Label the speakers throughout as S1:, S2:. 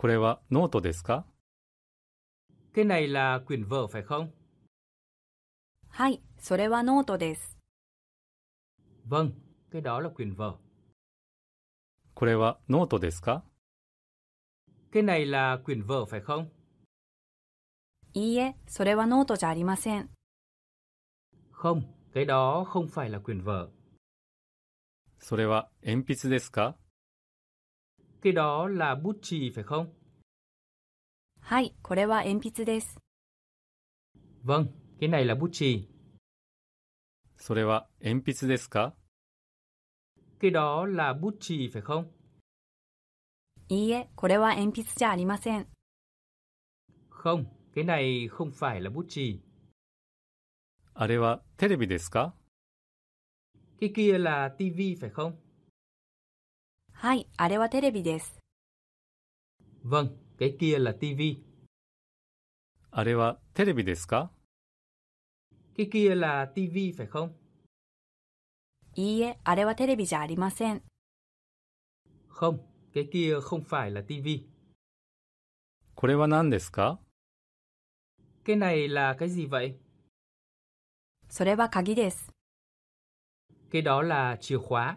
S1: これはノートですか Cái này là quyển vở phải không?
S2: はい、それはノートです。
S1: Vâng, cái đó là quyển vở. これはノートですか Cái này là quyển vở phải không?
S2: いいえ、それはノートじゃありません。
S1: Không, cái đó không phải là quyển vở. それは鉛筆ですか Cái đó là bút chì phải không? Vâng, cái này là bút chì. それは鉛筆ですか Cái đó là bút chì phải không?
S2: いいえ、これは鉛筆じゃありません。
S1: Không, cái này không phải là bút chì. あれはテレビですか Cái kia là tivi phải không?
S2: はい、あれはテレビです。
S1: Vâng, cái kia là TV. あれはテレビですか Cái kia là TV phải không?
S2: いいえ、あれはテレビじゃありません。
S1: Không, cái kia không phải là TV. これは何ですか Cái này là cái gì vậy?
S2: それは鍵です。Cái đó là chìa khóa.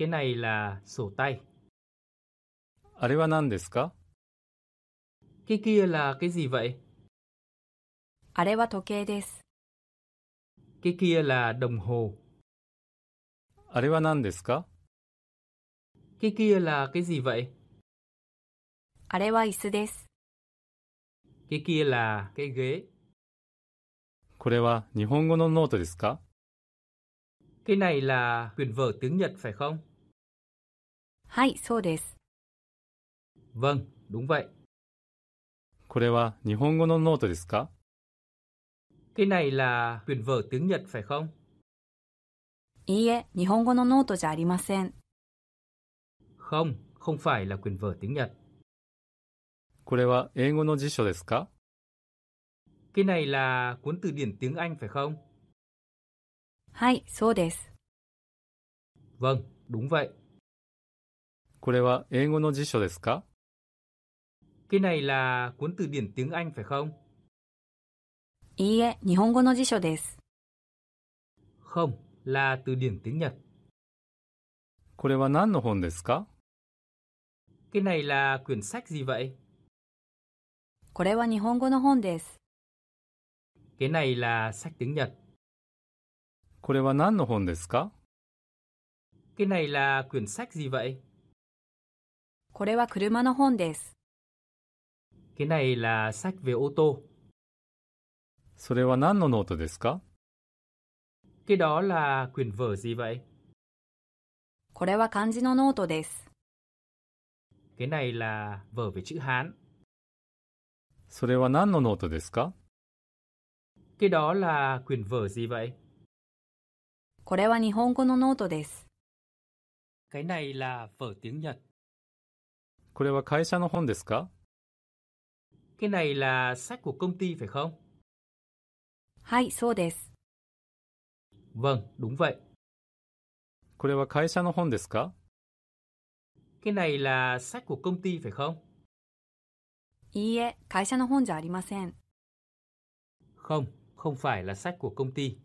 S1: cái này là sổ tay. あれは何ですか
S2: Cái kia là cái gì vậy? あれは時計です。
S1: Cái kia là đồng hồ. あれは何ですか
S2: Cái kia là cái gì vậy? あれは椅子です。
S1: Cái kia là cái ghế. これは日本語のノートですか Cái này là quyển vở tiếng Nhật phải không? vâng đúng vậy. これは日本語のノートですか Cái này là quyển vở tiếng Nhật phải không?
S2: いいえ、日本語のノートじゃありません。
S1: Không, không không phải là quyển vở tiếng Nhật. これは英語の辞書ですか Cái này là cuốn từ điển tiếng Anh phải không? vâng đúng vậy. これは英語の辞書ですか Cái này là cuốn từ điển tiếng Anh phải không?
S2: いいえ、日本語の辞書です。
S1: Không, là từ điển tiếng Nhật. これは何の本ですか Cái này là quyển sách gì vậy?
S2: これは日本語の本です。
S1: Cái này là sách tiếng Nhật. これは何の本ですか Cái này là quyển sách gì vậy?
S2: これは車の本です。
S1: Cái này là sách về ô tô. それは何のノートですか Cái đó là quyển vở gì vậy?
S2: これは漢字のノートです。
S1: Cái này là vở về chữ Hán. それは何のノートですか Cái đó là quyển vở gì vậy?
S2: これは日本語のノートです。
S1: Cái này là vở tiếng Nhật. これは会社の本ですか Cái này
S2: là sách của
S1: công ty phải không?
S2: はい、そうです。
S1: Vâng, đúng vậy. これは会社の本ですか
S2: Cái này là sách
S1: của công ty phải không?
S2: いいえ、会社の本じゃありません。
S1: Không, không phải là sách của công ty.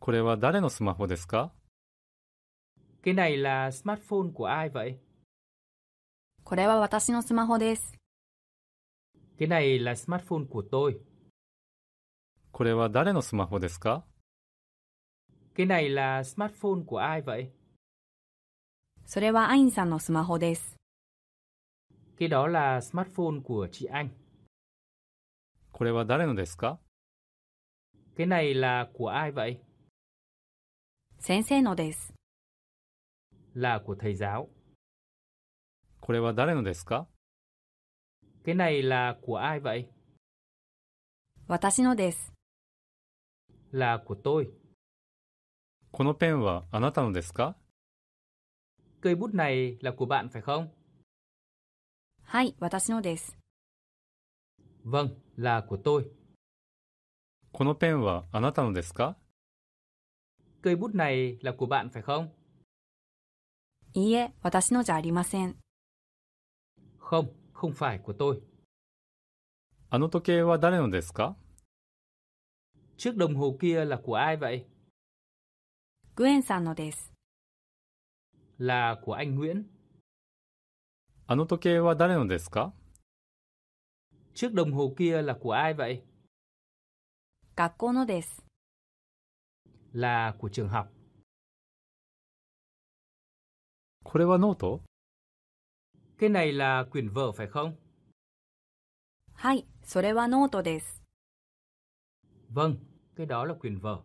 S1: これは誰のスマホですか Cái này là smartphone của ai vậy?
S2: これは私のスマホです。
S1: Cái này là smartphone của tôi. これは誰のスマホですか Cái này là smartphone của ai vậy?
S2: それはアインさんのスマホです。
S1: Cái đó là smartphone của chị Anh. これは誰のですか Cái này là của ai vậy?
S2: 先生のです。
S1: Là của thầy giáo. これは誰のですか Cái này là của ai vậy?
S2: 私のです。
S1: Là của tôi. このペンはあなたのですか Cây bút này là của bạn phải không?
S2: はい、私のです。
S1: Vâng, là của tôi. このペンはあなたのですか Cây bút này là của bạn phải không?
S2: いいえ、私のじゃありません。
S1: Không, không phải của tôi. あの時計は誰のですか Chiếc đồng hồ kia là của ai vậy?
S2: Nguyễn グエンさんのです。
S1: Là của anh Nguyễn. あの時計は誰のですか Chiếc đồng hồ kia là của ai vậy?
S2: 学校のです。
S1: Là của trường học. これはノート Vâng, cái này là quyển vở phải không? Vâng, cái đó là quyển vở.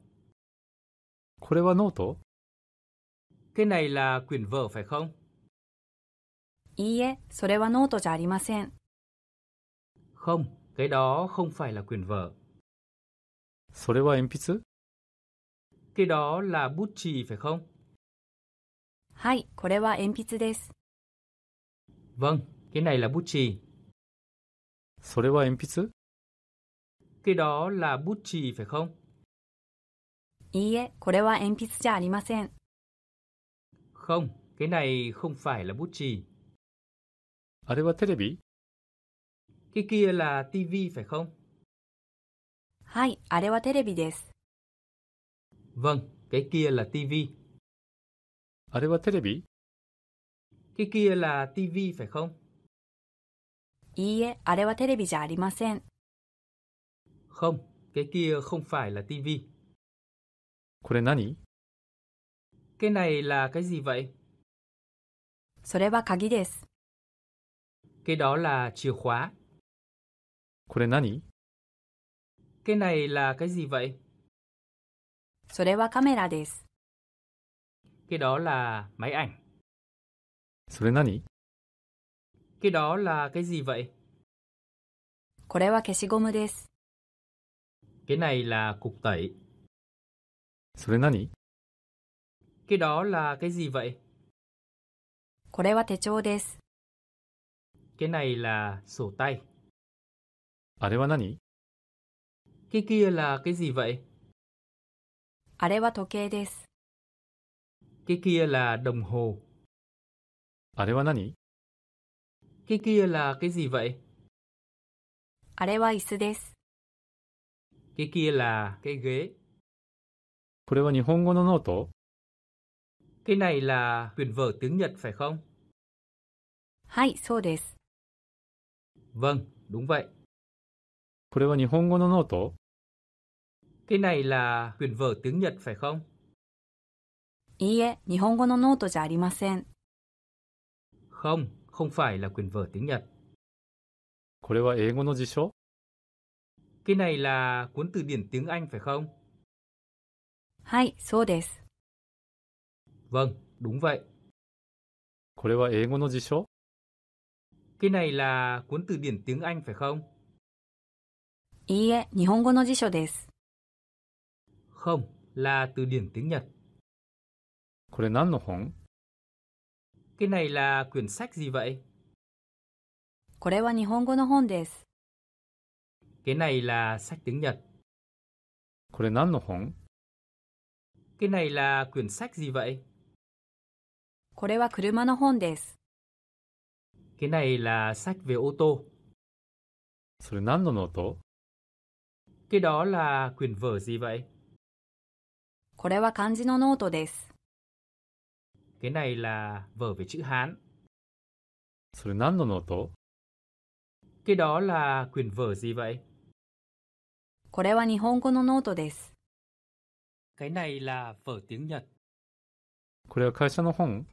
S1: これはノート Cái này là quyển vở phải không?
S2: いいえ、それはノートじゃありません。
S1: Không, cái đó không phải là quyển vở. それは鉛筆 Cái đó là bút chì phải không?
S2: はい、これは鉛筆です。
S1: Vâng, cái này là bút chì. それは鉛筆 Cái đó là bút chì phải không? không cái này không phải là bút chì. あれはテレビ Cái kia là tivi phải không? vâng cái kia là tivi. あれはテレビ cái kia là tivi phải không? không, cái kia không phải là tivi. これ何 Cái này là cái gì vậy? cái đó là chìa khóa. これ何 Cái này là cái gì vậy? cái đó là máy ảnh. それ何
S2: ？Cái đó là cái gì vậy? これは消しゴムです。
S1: Cái này là cục tẩy. それ何？Cái đó là cái gì vậy?
S2: これは手帳です。
S1: Cái này là sổ tay. あれは何
S2: ？Cái kia là cái gì vậy? あれは時計です。
S1: Cái kia là đồng hồ. あれは何 Cái kia là cái gì vậy?
S2: あれは椅子です。
S1: Cái kia là cái ghế. Cái này là quyển vở tiếng Nhật phải không?
S2: はい、そうです。
S1: Vâng, đúng vậy. Cái này là quyển vở tiếng Nhật phải không? Không, không phải là quyền vở tiếng Nhật. Cái này là cuốn từ điển tiếng Anh phải không?
S2: Hai, so desu.
S1: Vâng, đúng vậy. Cái này là cuốn từ điển tiếng Anh phải không? Ie, Không, là từ điển tiếng Nhật. これ何の本 cái này là quyển sách gì vậy?
S2: これは日本語の本です。
S1: Cái này là sách tiếng Nhật. これ何の本 Cái này là quyển sách gì vậy?
S2: これは車の本です。
S1: Cái này là sách về ô tô. それ何のノート Cái đó là quyển vở gì vậy?
S2: これは漢字のノートです。
S1: cái này là vở về chữ Hán. それ何のノート Cái đó là quyển vở gì vậy?
S2: これは日本語のノートです。
S1: Cái này là vở tiếng Nhật. これは会社の本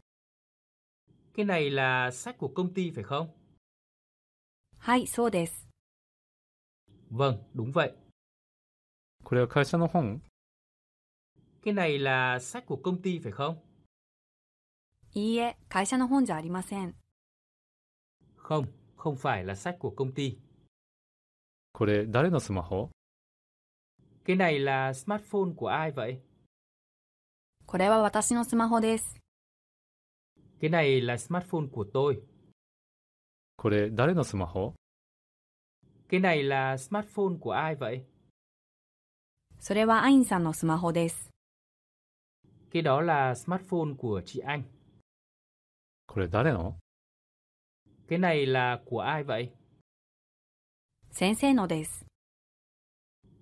S1: Cái này là sách của công ty phải không?
S2: はい、そうです。
S1: Vâng, đúng vậy. これは会社の本
S2: Cái này là
S1: sách của công ty phải không?
S2: いいえ、会社の本じゃありません。
S1: Không, không phải là sách của công ty. これ、誰のスマホ Cái này là smartphone của ai vậy?
S2: これは私のスマホです。
S1: Cái này là smartphone của tôi. これ、誰のスマホ
S2: Cái này là smartphone của ai vậy? それはアインさんのスマホです。
S1: Cái đó là smartphone của chị Anh. れ誰の Cái này là của ai vậy?
S2: 先生のです。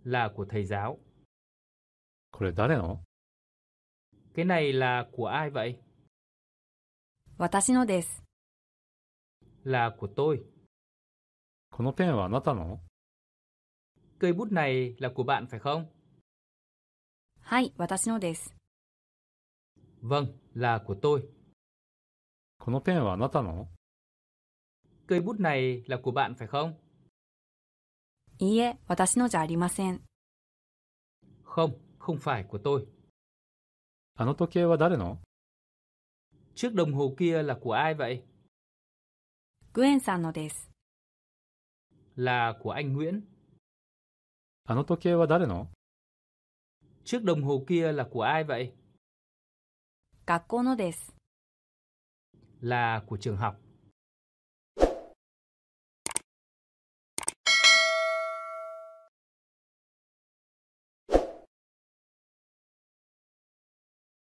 S1: Là của thầy giáo. これ誰の Cái này là của ai vậy?
S2: 私のです。
S1: Là của tôi. このペンはあなたの Cây bút này là của bạn phải không?
S2: はい、私のです。
S1: Vâng, là của tôi. このペンはあなたの Cây bút này là của bạn phải không?
S2: いいえ、私のじゃありません。
S1: Không, không phải của tôi. あの時計は誰の Chiếc đồng hồ kia là của ai vậy?
S2: グエンさんのです。
S1: Là của anh Nguyễn. あの時計は誰の Chiếc đồng hồ kia là của ai vậy?
S2: 学校のです。
S1: là của trường học